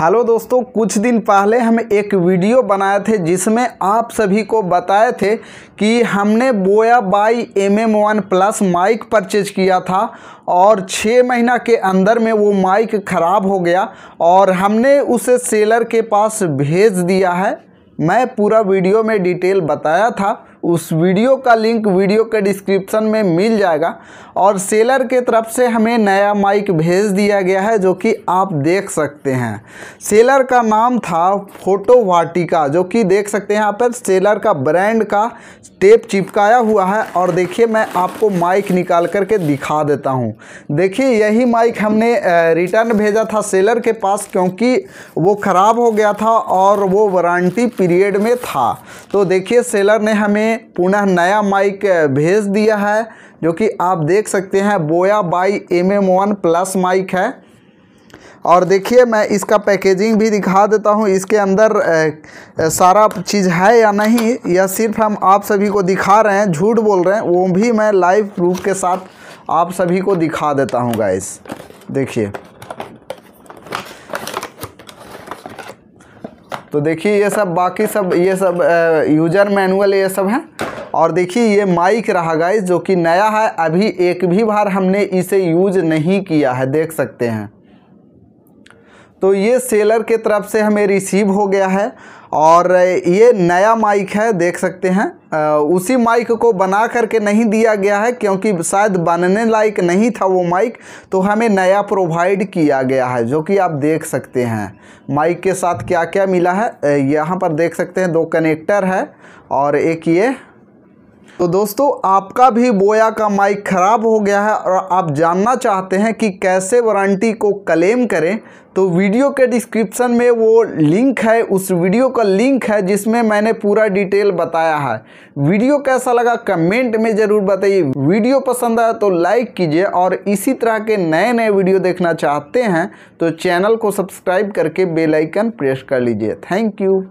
hello दोस्तों कुछ दिन पहले हम एक वीडियो बनाए थे जिसमें आप सभी को बताए थे कि हमने Boya BY M M one plus mic purchase किया था और छः महीना के अंदर में वो माइक ख़राब हो गया और हमने उसे सेलर के पास भेज दिया है मैं पूरा वीडियो में डिटेल बताया था उस वीडियो का लिंक वीडियो के डिस्क्रिप्शन में मिल जाएगा और सेलर के तरफ से हमें नया माइक भेज दिया गया है जो कि आप देख सकते हैं सेलर का नाम था फोटो वाटिका जो कि देख सकते हैं यहाँ पर सेलर का ब्रांड का टेप चिपकाया हुआ है और देखिए मैं आपको माइक निकाल करके दिखा देता हूँ देखिए यही माइक हमने रिटर्न भेजा था सेलर के पास क्योंकि वो ख़राब हो गया था और वो वारंटी पीरियड में था तो देखिए सेलर ने हमें पुनः नया माइक भेज दिया है जो कि आप देख सकते हैं Boya BY M M one plus mic है और देखिए मैं इसका पैकेजिंग भी दिखा देता हूँ इसके अंदर ए, सारा चीज़ है या नहीं या सिर्फ हम आप सभी को दिखा रहे हैं झूठ बोल रहे हैं वो भी मैं लाइव प्रूफ के साथ आप सभी को दिखा देता हूँ गाइस देखिए तो देखिए ये सब बाकी सब ये सब यूजर मैनुअल ये सब है और देखिए ये माइक रहा गाइस जो कि नया है अभी एक भी बार हमने इसे यूज नहीं किया है देख सकते हैं तो ये सेलर के तरफ से हमें रिसीव हो गया है और ये नया माइक है देख सकते हैं उसी माइक को बना करके नहीं दिया गया है क्योंकि शायद बनने लायक नहीं था वो माइक तो हमें नया प्रोवाइड किया गया है जो कि आप देख सकते हैं माइक के साथ क्या क्या मिला है यहाँ पर देख सकते हैं दो कनेक्टर है और एक ये तो दोस्तों आपका भी बोया का माइक ख़राब हो गया है और आप जानना चाहते हैं कि कैसे वारंटी को क्लेम करें तो वीडियो के डिस्क्रिप्शन में वो लिंक है उस वीडियो का लिंक है जिसमें मैंने पूरा डिटेल बताया है वीडियो कैसा लगा कमेंट में ज़रूर बताइए वीडियो पसंद आया तो लाइक कीजिए और इसी तरह के नए नए वीडियो देखना चाहते हैं तो चैनल को सब्सक्राइब करके बेलाइकन प्रेस कर लीजिए थैंक यू